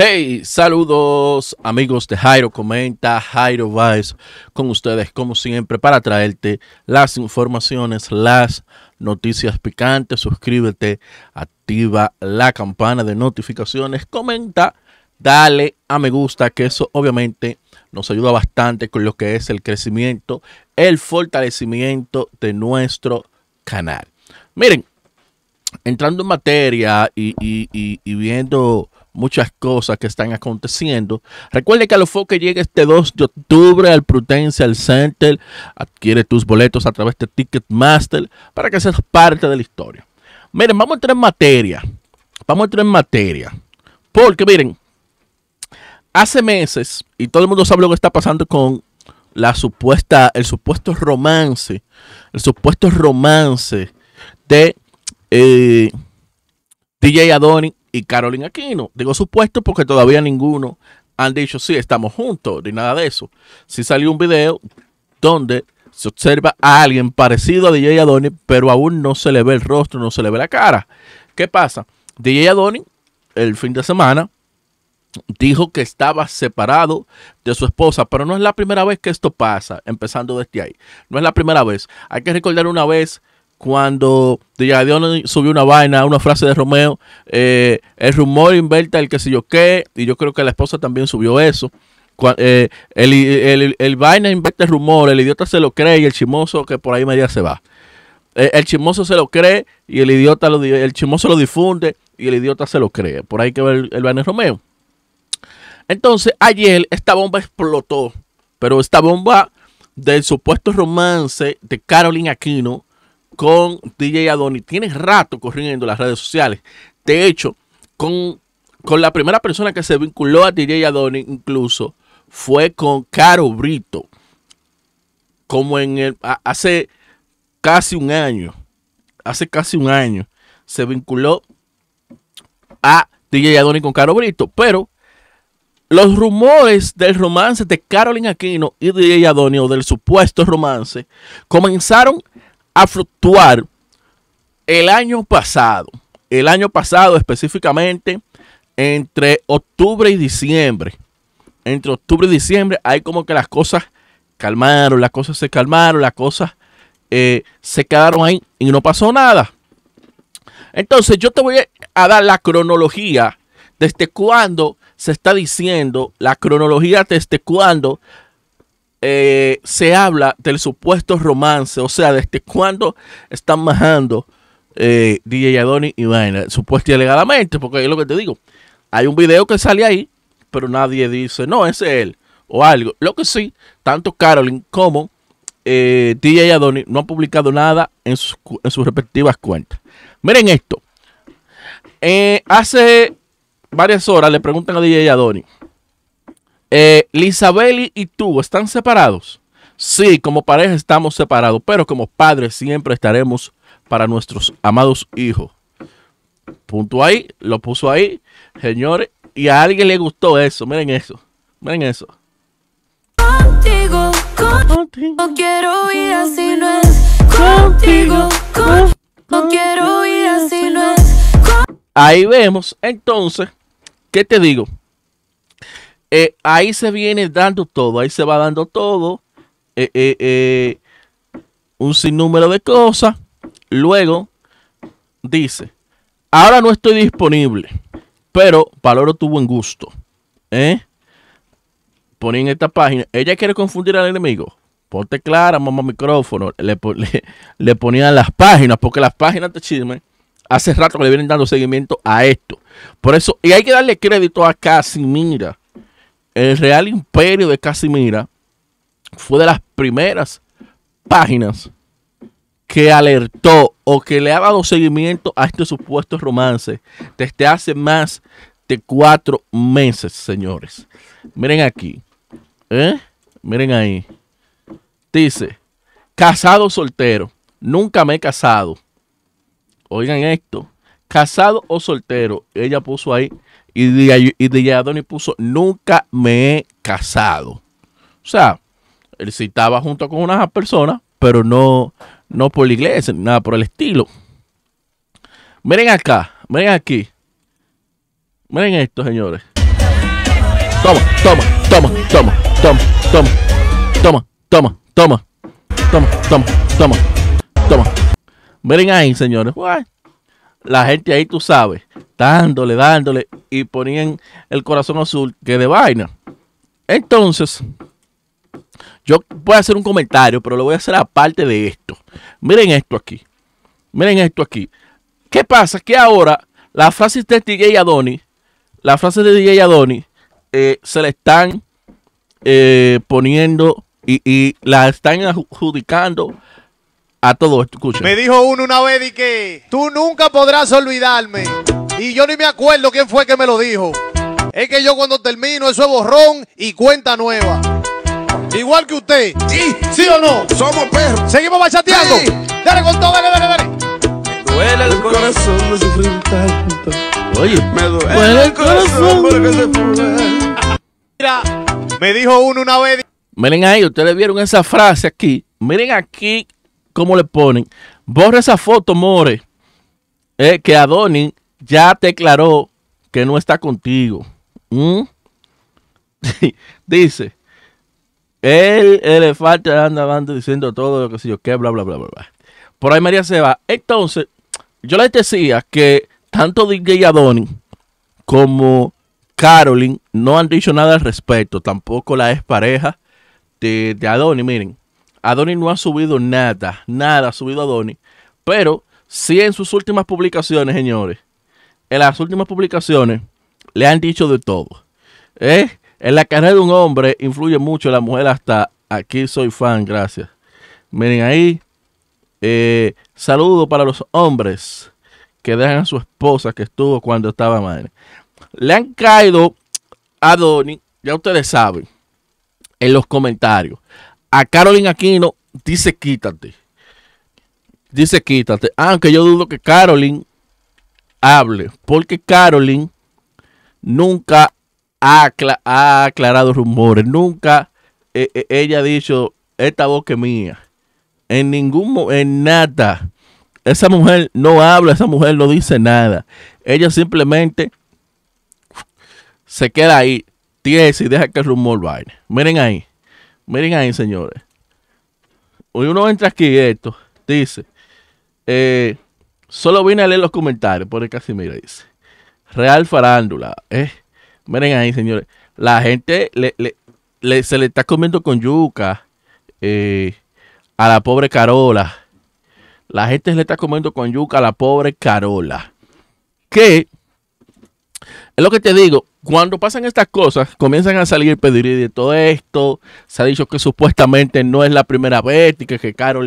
Hey, saludos amigos de Jairo Comenta, Jairo Vice, con ustedes como siempre para traerte las informaciones, las noticias picantes. Suscríbete, activa la campana de notificaciones, comenta, dale a me gusta, que eso obviamente nos ayuda bastante con lo que es el crecimiento, el fortalecimiento de nuestro canal. Miren, entrando en materia y, y, y, viendo muchas cosas que están aconteciendo. Recuerde que a que llega este 2 de octubre al Prudential Center. Adquiere tus boletos a través de Ticketmaster para que seas parte de la historia. Miren, vamos a entrar en materia. Vamos a entrar en materia. Porque miren, hace meses, y todo el mundo sabe lo que está pasando con la supuesta, el supuesto romance, el supuesto romance de eh, DJ Adonis y Carolina Aquino. Digo supuesto porque todavía ninguno han dicho sí, estamos juntos, ni nada de eso. Si salió un video donde se observa a alguien parecido a DJ Adonis, pero aún no se le ve el rostro, no se le ve la cara. ¿Qué pasa? DJ Adonis, el fin de semana, dijo que estaba separado de su esposa, pero no es la primera vez que esto pasa, empezando desde ahí. No es la primera vez. Hay que recordar una vez cuando dios subió una vaina, una frase de Romeo, eh, el rumor inverta el que se yo qué, y yo creo que la esposa también subió eso. Eh, el, vaina inverte el rumor, el idiota se lo cree y el chimoso que por ahí media se va. Eh, el, chimoso se lo cree y el idiota lo, el chimoso lo difunde y el idiota se lo cree. Por ahí que va el, el vaina Romeo. Entonces, ayer esta bomba explotó, pero esta bomba del supuesto romance de Caroline Aquino con DJ Adoni. Tiene rato corriendo las redes sociales. De hecho, con, con la primera persona que se vinculó a DJ Adoni incluso fue con Caro Brito. Como en el, hace casi un año. Hace casi un año se vinculó a DJ Adoni con Caro Brito. Pero los rumores del romance de Carolyn Aquino y DJ Adoni o del supuesto romance comenzaron fluctuar el año pasado. El año pasado específicamente entre octubre y diciembre. Entre octubre y diciembre hay como que las cosas calmaron, las cosas se calmaron, las cosas eh, se quedaron ahí y no pasó nada. Entonces yo te voy a dar la cronología desde cuando se está diciendo, la cronología desde cuándo eh, se habla del supuesto romance, o sea, desde cuando están majando eh, DJ Adoni y Vaina, supuesto y alegadamente, porque es lo que te digo, hay un video que sale ahí, pero nadie dice, no, ese es él, o algo. Lo que sí, tanto Carolyn como eh, DJ Adoni no han publicado nada en sus, respectivas cuentas. Miren esto. Eh, hace varias horas le preguntan a DJ Adoni eh, y tú están separados. Sí, como pareja estamos separados, pero como padres siempre estaremos para nuestros amados hijos. Punto ahí, lo puso ahí, señores. Y a alguien le gustó eso, miren eso, miren eso. Contigo, no quiero ir así, no es. Contigo, no quiero ir así, no es. Ahí vemos entonces, ¿qué te digo? Eh, ahí se viene dando todo, ahí se va dando todo, eh, eh, un sinnúmero de cosas. Luego dice, ahora no estoy disponible, pero valoro tuvo buen gusto. ¿Eh? en esta página, ella quiere confundir al enemigo. Ponte clara, mamá micrófono. Le, le, ponían las páginas, porque las páginas de chisme hace rato que le vienen dando seguimiento a esto. Por eso, y hay que darle crédito a Casimira el Real Imperio de Casimira fue de las primeras páginas que alertó o que le ha dado seguimiento a este supuesto romance desde hace más de cuatro meses, señores. Miren aquí. ¿eh? Miren ahí. Dice, casado soltero. Nunca me he casado. Oigan esto. Casado o soltero. Ella puso ahí y de y DJ puso, nunca me he casado. O sea, él estaba junto con unas personas, pero no, no por la iglesia, nada por el estilo. Miren acá, miren aquí. Miren esto, señores. toma, toma, toma, toma, toma, toma, toma, toma, toma, toma, toma, toma. Miren ahí, señores. La gente ahí, tú sabes dándole, dándole, y ponían el corazón azul que de vaina. Entonces, yo voy a hacer un comentario, pero lo voy a hacer aparte de esto. Miren esto aquí. Miren esto aquí. ¿Qué pasa? Que ahora las frases de DJ Adoni, las frases de DJ Adoni, eh, se le están eh, poniendo y, la están adjudicando a todo esto. Me dijo uno una vez y que tú nunca podrás olvidarme. Y yo ni me acuerdo quién fue que me lo dijo. Es que yo cuando termino eso es borrón y cuenta nueva. Igual que usted. Sí, sí o no. Somos perros. Seguimos bachateando. Dale con todo, dale, dale, dale. Me duele el, corazón de sufrir tanto. Oye, me duele, el corazón, Mira, me dijo uno una vez. Miren ahí, ustedes vieron esa frase aquí. Miren aquí cómo le ponen. Borra esa foto, more. Eh, que Adonis ya te declaró que no está contigo. ¿Mm? Dice, él, elefante anda hablando diciendo todo lo que sé yo, que bla, bla, bla, bla, Por ahí María se va. Entonces, yo les decía que tanto DJ Adoni como Carolyn no han dicho nada al respecto, tampoco la expareja pareja de, Adonis Adoni. Miren, Adoni no ha subido nada, nada ha subido Adoni, pero sí en sus últimas publicaciones, señores, en las últimas publicaciones le han dicho de todo. ¿Eh? En la carrera de un hombre influye mucho la mujer hasta aquí soy fan, gracias. Miren ahí, Saludos eh, saludo para los hombres que dejan a su esposa que estuvo cuando estaba madre. Le han caído a Donnie... ya ustedes saben, en los comentarios. A Carolyn Aquino dice quítate. Dice quítate. Aunque yo dudo que Carolyn hable, porque Carolyn nunca ha, aclarado rumores, nunca eh, eh, ella ha dicho, esta boca es mía. En ningún en nada. Esa mujer no habla, esa mujer no dice nada. Ella simplemente se queda ahí, tiesa y deja que el rumor vaya. Miren ahí, miren ahí, señores. Hoy uno entra aquí, esto, dice, eh, Solo vine a leer los comentarios, porque el mira. dice. Real farándula, ¿eh? Miren ahí, señores. La gente le, se le está comiendo con yuca eh, a la pobre Carola. La gente se le está comiendo con yuca a la pobre Carola. Que es lo que te digo, cuando pasan estas cosas, comienzan a salir pedir de todo esto. Se ha dicho que supuestamente no es la primera vez y que, que te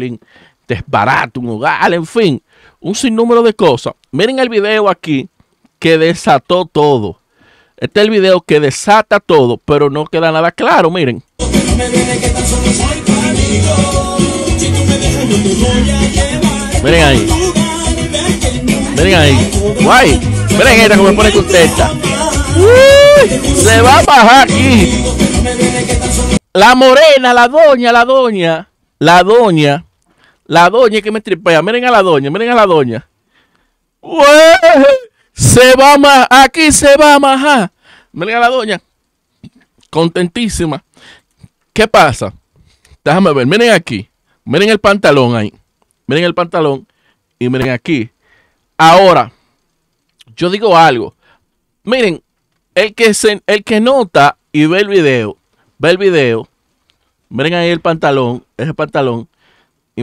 desbarata un hogar, en fin un sinnúmero de cosas. Miren el video aquí que desató todo. Este es el video que desata todo, pero no queda nada claro, miren. Miren ahí. Miren ahí. Guay. Miren esta como me pone contenta. Uy, se va a bajar aquí. La morena, la doña, la doña, la doña la doña que me tripea. Miren a la doña, miren a la doña. se va a majar. Aquí se va a majar. Miren a la doña. Contentísima. ¿Qué pasa? Déjame ver. Miren aquí. Miren el pantalón ahí. Miren el pantalón. Y miren aquí. Ahora, yo digo algo. Miren, el que, el que nota y ve el video, ve el video. Miren ahí el pantalón, ese pantalón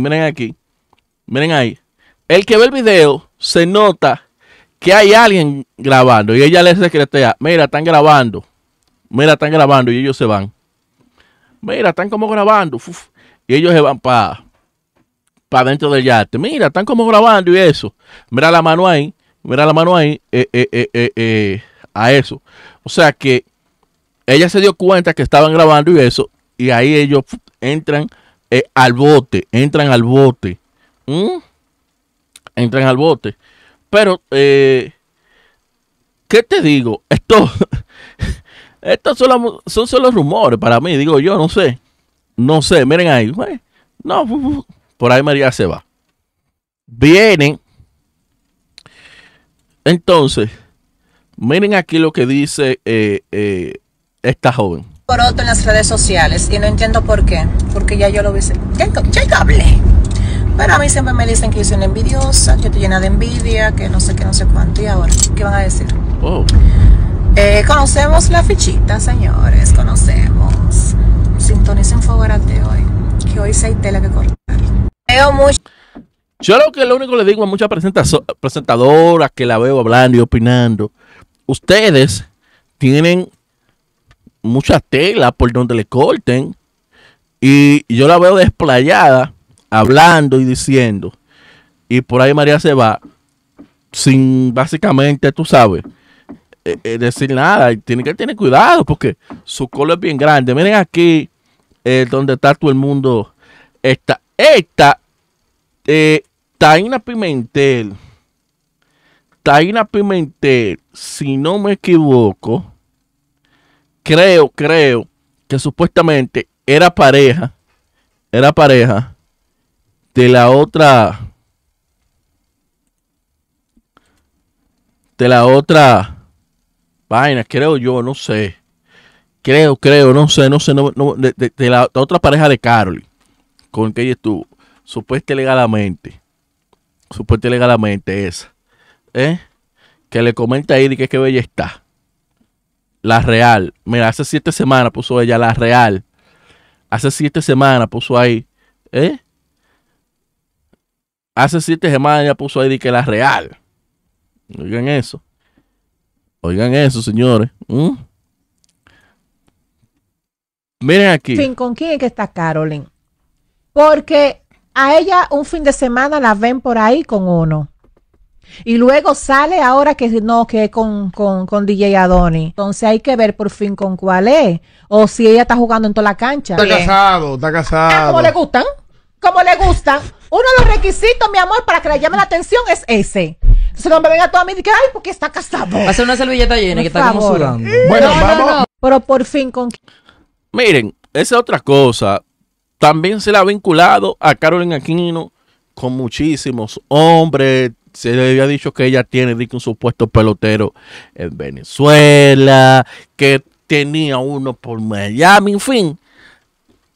miren aquí. Miren ahí. El que ve el video se nota que hay alguien grabando. Y ella le secretea, mira, están grabando. Mira, están grabando. Y ellos se van. Mira, están como grabando. Y ellos se van para pa dentro del yate. Mira, están como grabando y eso. Mira la mano ahí. Mira la mano ahí. Eh, eh, eh, a eso. O sea que ella se dio cuenta que estaban grabando y eso. Y ahí ellos entran eh, al bote, entran al bote. ¿Mm? Entran al bote. Pero, eh, ¿qué te digo? Esto, estos son, son solo rumores para mí, digo yo, no sé. No sé, miren ahí. No, por ahí María se va. Vienen. Entonces, miren aquí lo que dice eh, eh, esta joven. Por otro, en las redes sociales y no entiendo por qué, porque ya yo lo vi, ya, ya hablé. Pero a mí siempre me dicen que yo soy una envidiosa, que estoy llena de envidia, que no sé qué, no sé cuánto. Y ahora, ¿qué van a decir? Oh. Eh, conocemos la fichita, señores, conocemos. Sintonicen de hoy, que hoy se hay tela que cortar. Veo mucho. Yo lo que lo único le digo a muchas presentadoras que la veo hablando y opinando, ustedes tienen muchas telas por donde le corten. Y yo la veo desplayada, hablando y diciendo. Y por ahí María se va, sin básicamente, tú sabes, eh, eh, decir nada. Y tiene que tener cuidado porque su cola es bien grande. Miren aquí eh, donde está todo el mundo. Esta, esta, Taina Pimentel. Taina Pimentel, si no me equivoco, creo, creo que supuestamente era pareja, era pareja de la otra, de la otra vaina, creo yo, no sé. Creo, creo, no sé, no sé, de, la, otra pareja de Carly con que ella estuvo, supuestamente legalmente, supuestamente legalmente esa, ¿eh? que le comenta ahí de que qué que bella está. La Real. Mira, hace siete semanas puso ella La Real. Hace siete semanas puso ahí. ¿Eh? Hace siete semanas ella puso ahí que La Real. Oigan eso. Oigan eso, señores. Miren aquí. ¿con quién es que está Carolyn? Porque a ella un fin de semana la ven por ahí con uno. Y luego sale ahora que no, que es con, con, con, DJ Adoni. Entonces hay que ver por fin con cuál es. O si ella está jugando en toda la cancha. Está casado, está casado. Ah, como le gustan. Como le gustan. Uno de los requisitos, mi amor, para que le llame la atención es ese. Entonces no me venga todo a mí y ay, porque está casado. Hace una servilleta llena que está sudando. Bueno, vamos. Pero por fin con. Miren, esa es otra cosa. También se la ha vinculado a Carolyn Aquino con muchísimos hombres, se le había dicho que ella tiene un supuesto pelotero en Venezuela, que tenía uno por Miami, en fin,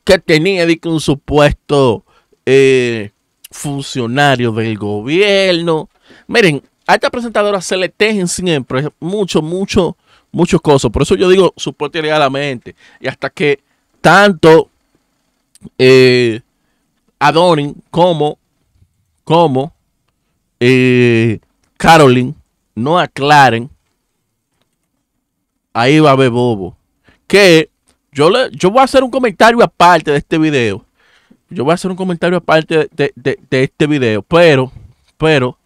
que tenía un supuesto eh, funcionario del gobierno. Miren, a esta presentadora se le tejen siempre mucho, mucho, muchos cosas. Por eso yo digo supuesto mente Y hasta que tanto eh, Adonin como, como eh, Carolyn no aclaren, ahí va a haber bobo. Que yo, le, yo voy a hacer un comentario aparte de este video. Yo voy a hacer un comentario aparte de, este video. Pero, pero,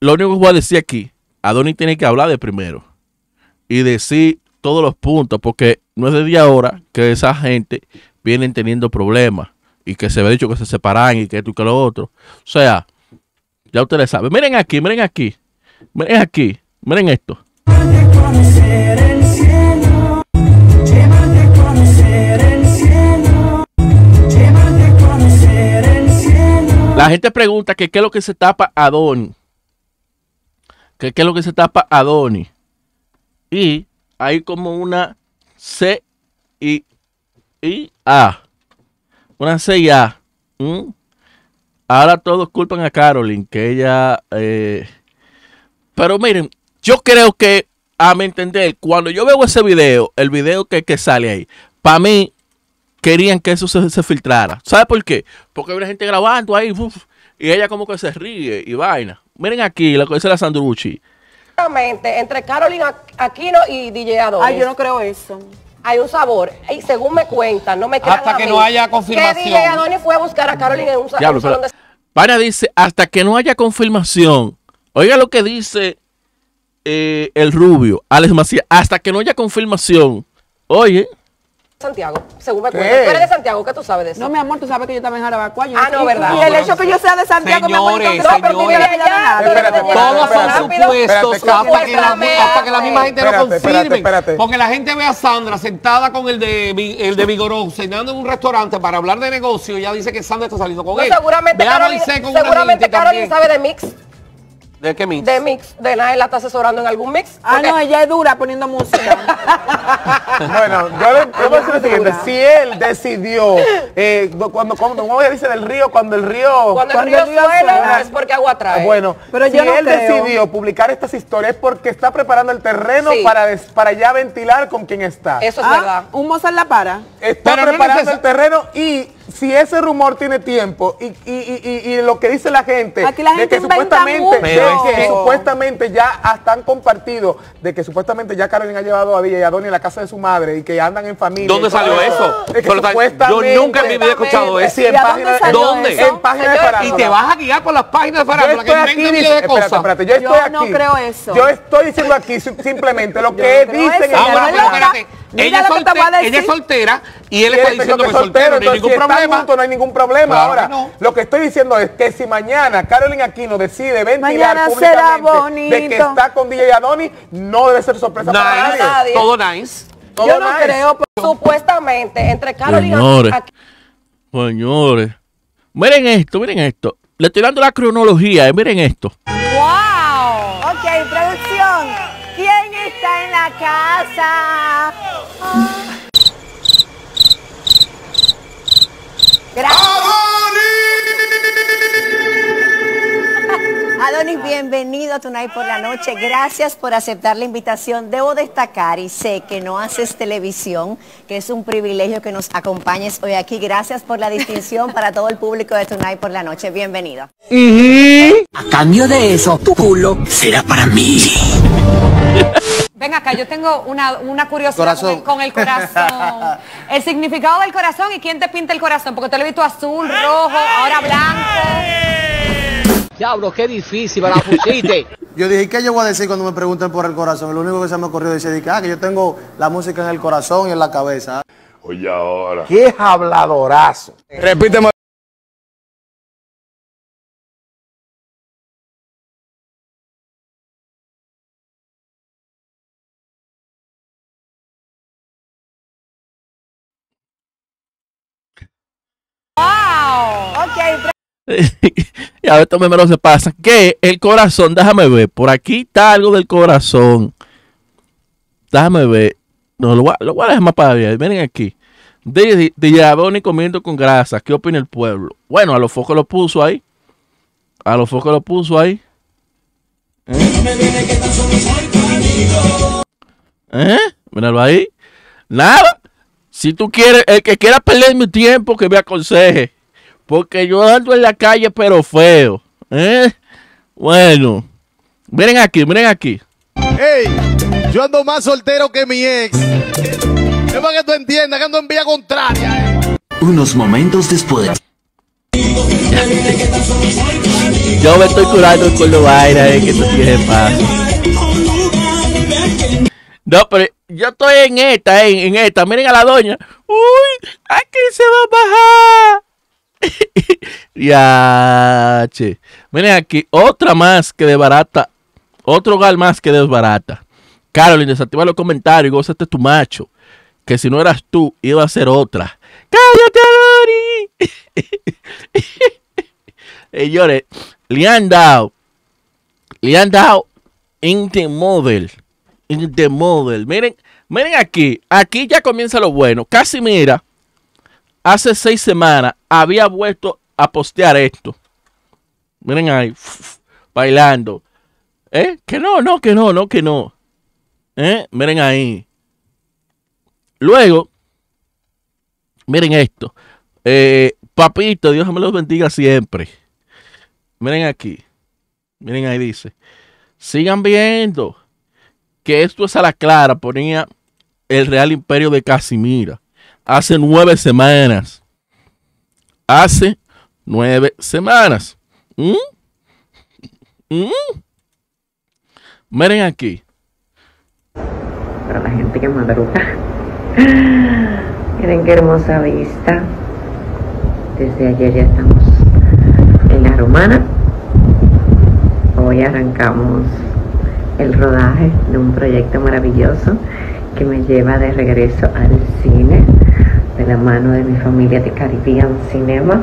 lo único que voy a decir aquí, Adonis tiene que hablar de primero. Y decir todos los puntos, porque no es desde ahora que esa gente vienen teniendo problemas. Y que se ve dicho que se separan y que esto y que lo otro. O sea, ya ustedes saben. Miren aquí, miren aquí. Miren aquí. Miren esto. La gente pregunta que qué es lo que se tapa a Donnie. Que qué es lo que se tapa a Donnie. Y hay como una C y, A. Una C y A. Mm. Ahora todos culpan a Carolyn, que ella... Eh, pero miren, yo creo que, a mi entender, cuando yo veo ese video, el video que, que sale ahí, para mí querían que eso se, filtrara. ¿Sabe por qué? Porque una gente grabando ahí y ella como que se ríe y vaina. Miren aquí la que dice la Sandrucci. Entre Carolyn Aquino y DJ Adonis. Ay, yo no creo eso. Hay un sabor. Y según me cuentan, no me Hasta que no haya confirmación. DJ Adonis fue a buscar a en un, salón para dice, hasta que no haya confirmación. Oiga lo que dice eh, el rubio, Alex Macías, hasta que no haya confirmación. Oye, Santiago, según me acuerdo. Tú eres de Santiago, ¿qué tú sabes de eso? No, mi amor, tú sabes que yo también en Jarabacoa. Yo ah, no, verdad. Y el hecho que yo sea de Santiago señores, me señores, no, pero allá, espérate, Todos son supuestos hasta que, la, hasta que la misma gente lo confirme. Porque la gente ve a Sandra sentada con el de, el de Vigorón, cenando en un restaurante para hablar de negocio y ya dice que Sandra está saliendo con él. Seguramente Carolina sabe de Mix. ¿De qué mix? De mix. De la está asesorando en algún mix. Ah, no, ella es dura poniendo música. bueno, yo a decir lo siguiente. Si él decidió, eh, cuando, cuando, dice del río? Cuando el río... Cuando, el río, suena, es porque agua trae. Bueno, Pero si él decidió publicar estas historias porque está preparando el terreno para, para ya ventilar con quién está. Eso es ah, verdad. Un Mozart la para. Está preparando el terreno y si ese rumor tiene tiempo y, y, y, y lo que dice la gente, de que supuestamente, que supuestamente ya están compartidos, compartido, de que supuestamente ya Carolina ha llevado a Villa y a Donny a la casa de su madre y que andan en familia. ¿Dónde salió eso? yo nunca me mi he escuchado eso. en páginas, ¿Dónde? En de Y te vas a guiar por las páginas de farándula que Espérate, yo estoy aquí. no creo eso. Yo estoy diciendo aquí simplemente lo que dicen ah, en la ella, ella, es soltera y él está diciendo que es soltero, no, hay ningún problema. no hay ningún problema. Ahora, lo que estoy diciendo es que si mañana Carolyn Aquino decide ventilar mañana públicamente de que está con DJ Adonis no debe ser sorpresa para nadie. Todo nice. Yo no creo, pero, supuestamente, entre Carolyn Señores, Aquino... Señores, miren esto, miren esto. Le estoy dando la cronología, eh, miren esto. ¡Wow! Ok, producción. ¿Quién está en la casa? Gracias. Adonis, bienvenido a Tonight por la Noche. Gracias por aceptar la invitación. Debo destacar, y sé que no haces televisión, que es un privilegio que nos acompañes hoy aquí. Gracias por la distinción para todo el público de Tonight por la Noche. Bienvenido. A cambio de eso, tu culo será para mí. Ven acá, yo tengo una, una curiosidad con con el, corazón. El significado del corazón y quién te pinta el corazón, porque te lo he visto azul, rojo, ahora blanco. Diablo, qué difícil, para la yo dije, ¿qué yo voy a decir cuando me pregunten por el corazón? Lo único que se me ocurrió es decir, ah, que yo tengo la música en el corazón y en la cabeza. Oye, ahora. ¡Qué habladorazo! Repíteme. ¡Wow! Ok. a ver, estos lo se pasa que El corazón, déjame ver. Por aquí está algo del corazón. Déjame ver. No, lo voy a, dejar más para allá. Miren aquí. De, de, y comiendo con grasa. ¿Qué opina el pueblo? Bueno, a los focos lo puso ahí. A los focos lo puso ahí. ¿Eh? ¿Eh? Míralo ahí. Nada. Si tú quieres, el que quiera perder mi tiempo, que me aconseje. Porque yo ando en la calle, pero feo. ¿eh? Bueno, miren aquí, miren aquí. ¡Ey! Yo ando más soltero que mi ex. Es para que tú entiendas que ando en vía contraria. Eh. Unos momentos después. Yo me estoy curando con los aires eh, que tú tienes paz. No, pero yo estoy en esta, eh, en esta. Miren a la doña. Uy, aquí se va a bajar. ya, che. Miren aquí, otra más que de barata Otro gal más que de barata. Carolyn, desactiva los comentarios y gózate tu macho. Que si no eras tú, iba a ser otra. ¡Cállate, Y Señores, le han dado. Le han dado in the model. In the model. Miren, miren aquí. Aquí ya comienza lo bueno. Casi mira hace seis semanas había vuelto a postear esto. Miren ahí, bailando. ¿Eh? Que no, no, que no, no, que no. ¿Eh? Miren ahí. Luego, miren esto. Eh, papito, Dios me los bendiga siempre. Miren aquí. Miren ahí dice. Sigan viendo que esto es a la clara, ponía el Real Imperio de Casimira hace nueve semanas. Hace nueve semanas. ¿Mm? ¿Mm? Miren aquí. Para la gente que madruga. Miren qué hermosa vista. Desde ayer ya estamos en la romana. Hoy arrancamos el rodaje de un proyecto maravilloso que me lleva de regreso al cine de la mano de mi familia de Caribbean Cinema.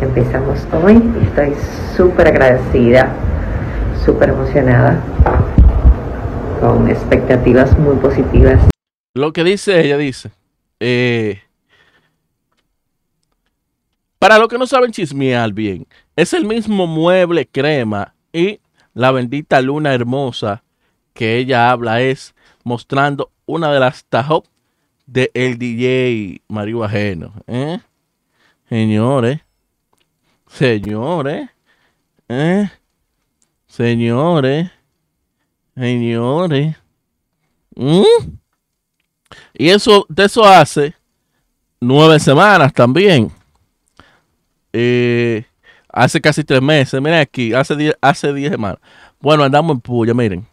Empezamos hoy estoy súper agradecida, súper emocionada, con expectativas muy positivas. Lo que dice ella dice. Eh, para los que no saben chismear bien, es el mismo mueble crema y la bendita luna hermosa que ella habla es mostrando una de las tahop de el DJ Mario Ajeno. ¿eh? Señores, señores, ¿eh? señores, señores. ¿mm? Y eso, de eso hace nueve semanas también. Eh, hace casi tres meses, miren aquí, hace diez, hace diez semanas. Bueno, andamos en puya, miren.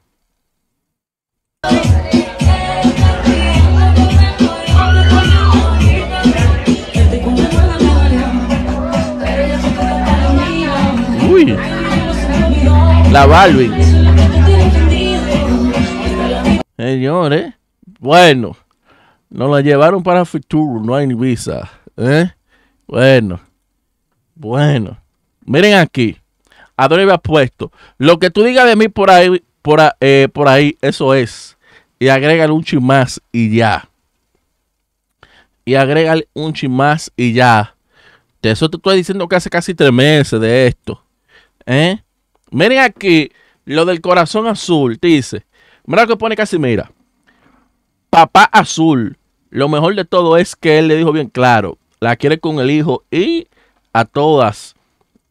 La Barbie. Señores, bueno, nos la llevaron para Futuro, no hay ni visa. ¿eh? Bueno, bueno, miren aquí. me puesto, lo que tú digas de mí por ahí, por, eh, por ahí, eso es. Y agrégale un chimás y ya. Y agrégale un chimás y ya. De eso te estoy diciendo que hace casi tres meses de esto. ¿Eh? Miren aquí lo del corazón azul. Dice, mira lo que pone Casimira. Papá azul. Lo mejor de todo es que él le dijo bien claro. La quiere con el hijo y a todas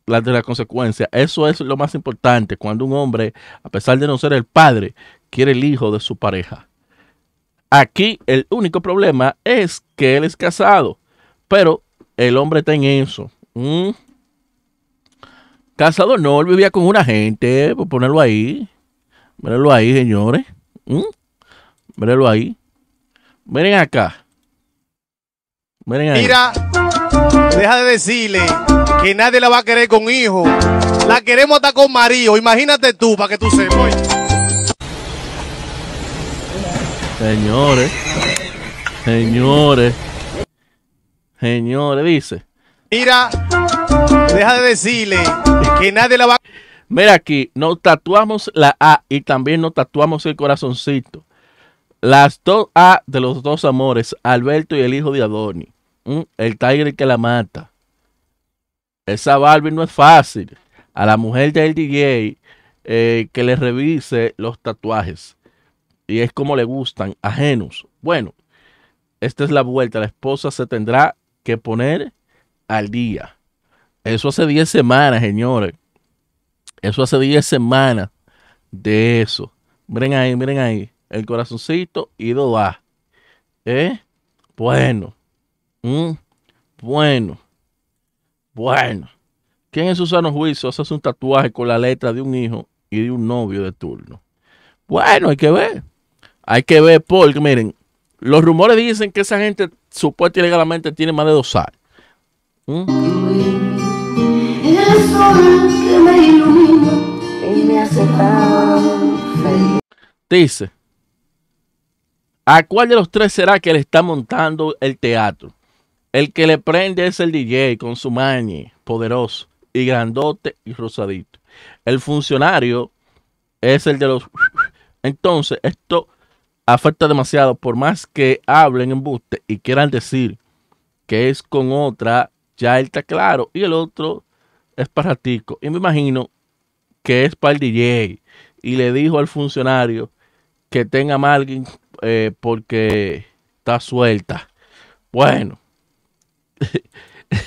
las de la consecuencias. Eso es lo más importante cuando un hombre, a pesar de no ser el padre, quiere el hijo de su pareja. Aquí el único problema es que él es casado, pero el hombre está en eso. Mm. Casado no, él vivía con una gente, por ponerlo ahí. Mírenlo ahí, señores. ¿Mm? ahí. Miren acá. Miren ahí. Mira, deja de decirle que nadie la va a querer con hijo. La queremos hasta con marido. Imagínate tú, para que tú sepas. Señores. Señores. Señores, dice. Mira, Deja de decirle que nadie la va Mira aquí, nos tatuamos la A y también nos tatuamos el corazoncito. Las dos A de los dos amores, Alberto y el hijo de Adoni. Mm, el tigre que la mata. Esa Barbie no es fácil. A la mujer del DJ eh, que le revise los tatuajes. Y es como le gustan, ajenos. Bueno, esta es la vuelta. La esposa se tendrá que poner al día. Eso hace 10 semanas, señores. Eso hace 10 semanas de eso. Miren ahí, miren ahí. El corazoncito y a. ¿Eh? Bueno. Mm. Bueno. Bueno. ¿Quién en su sano juicio hace un tatuaje con la letra de un hijo y de un novio de turno? Bueno, hay que ver. Hay que ver porque, miren, los rumores dicen que esa gente supuestamente legalmente tiene más de dos años. ¿Mm? El sol que me y me feliz. Dice. ¿A cuál de los tres será que le está montando el teatro? El que le prende es el DJ con su mañe, poderoso y grandote y rosadito. El funcionario es el de los... Entonces, esto afecta demasiado por más que hablen en buste y quieran decir que es con otra ya él está claro. Y el otro es para Tico. Y me imagino que es para el DJ. Y le dijo al funcionario que tenga a alguien eh, porque está suelta. Bueno.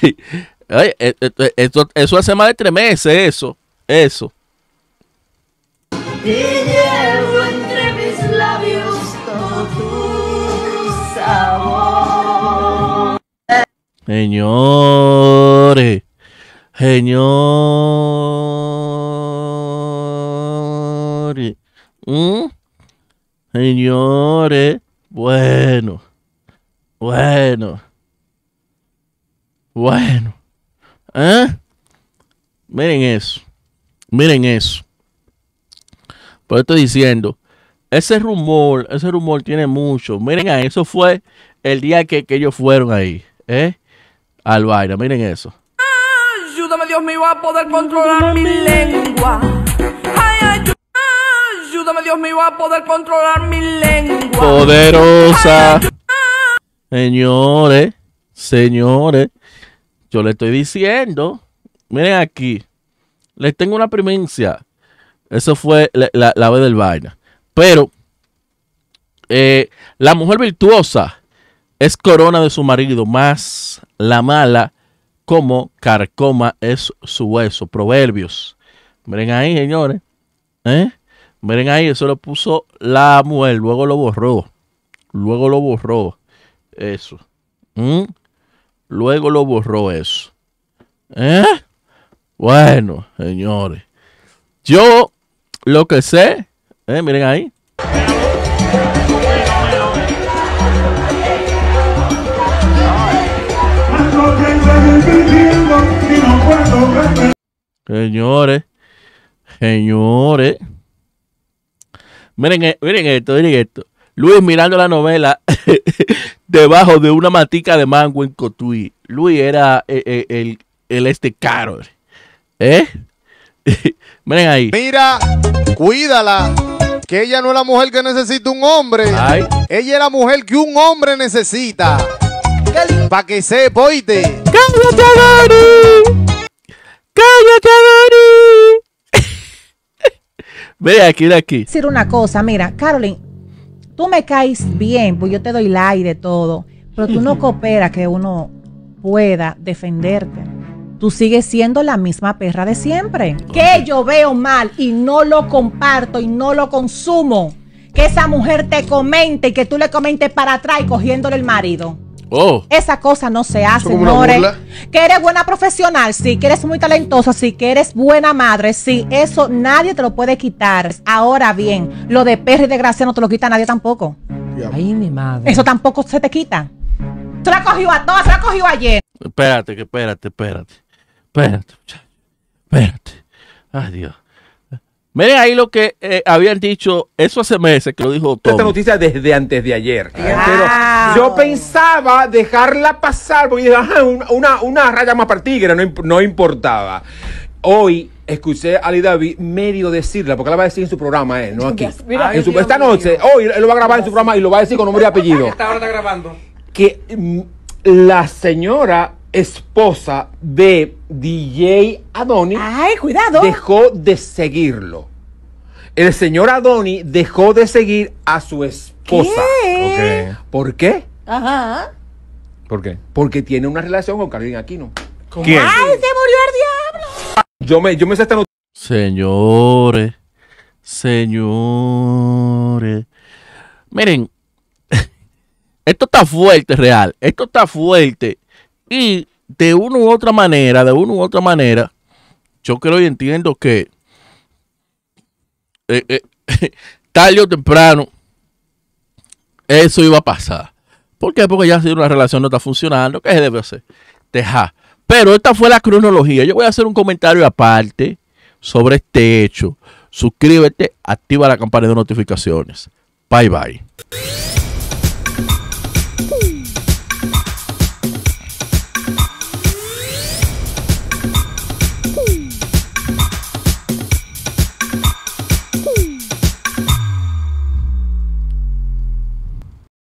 E, e, e, eso hace más de tres meses, eso. Eso. Señores, señores, ¿Mm? señores, bueno, bueno, bueno, ¿eh? Miren eso, miren eso. Por estoy diciendo, ese rumor, ese rumor tiene mucho. Miren, eso fue el día que ellos fueron ahí, ¿eh? al vaina. Miren eso. Ayúdame, Dios mío, a poder controlar mi lengua. Ay, ayúdame, Dios mío, a poder controlar mi lengua. Poderosa. Señores, señores, yo le estoy diciendo, miren aquí, les tengo una primicia. Eso fue la, vez del vaina. Pero eh, la mujer virtuosa es corona de su marido, más la mala como carcoma es su hueso. Proverbios. Miren ahí, señores. ¿Eh? Miren ahí, eso lo puso la mujer, luego lo borró. Luego lo borró. Eso. ¿Mm? Luego lo borró eso. ¿Eh? Bueno, señores. Yo lo que sé, ¿eh? miren ahí, Señores, señores. Miren, e-, miren esto, miren esto. Luis mirando la novela debajo de una matica de mango en Cotuí. Luis era eh, eh, el, este caro. ¿Eh? Miren ahí. Mira, cuídala. Que ella no es la mujer que necesita un hombre. Ella es la mujer que un hombre necesita. Para que se oíste. ¡Cállate, Ve aquí, de aquí. Decir una cosa, mira, Carolyn, tú me caes bien, pues yo te doy like de todo, pero tú no cooperas que uno pueda defenderte. Tú sigues siendo la misma perra de siempre. Que yo veo mal y no lo comparto y no lo consumo. Que esa mujer te comente y que tú le comentes para atrás cogiéndole el marido. Oh. Esa cosa no se hace, señores. Que eres buena profesional, sí, que eres muy talentosa, sí, que eres buena madre, sí, eso nadie te lo puede quitar. Ahora bien, lo de perro y de gracia no te lo quita nadie tampoco. Ay, mi madre. Eso tampoco se te quita. Se la cogió a todas, se la cogió ayer. Espérate, que espérate, espérate. Espérate, muchachos Espérate. adiós Miren ahí lo que eh, habían dicho, eso hace meses que lo dijo todo Esta noticia desde antes de ayer. Ah. pero yo pensaba dejarla pasar porque una, una raya más para tigre, no, no importaba. Hoy escuché a Ali David medio decirla, porque la va a decir en su programa, eh, no aquí. esta noche, hoy él lo va a grabar en su programa y lo va a decir con nombre y apellido. grabando. Que mm, la señora esposa de DJ Adoni Ay, cuidado. dejó de seguirlo. El señor Adoni dejó de seguir a su esposa. ¿Qué? ¿Por qué? Ajá. ¿Por qué? Porque tiene una relación con Carolina Aquino. ¿Quién? ¡Ay, se murió el diablo! Yo me, yo me sé esta noticia. Señores, señores. Miren, esto está fuerte, real. Esto está fuerte. Y de una u otra manera, de una u otra manera, yo creo y entiendo que eh, eh, tarde o temprano eso iba a pasar. ¿Por qué? Porque ya si una relación no está funcionando, ¿qué se debe hacer? Dejar. Pero esta fue la cronología. Yo voy a hacer un comentario aparte sobre este hecho. Suscríbete, activa la campana de notificaciones. Bye bye.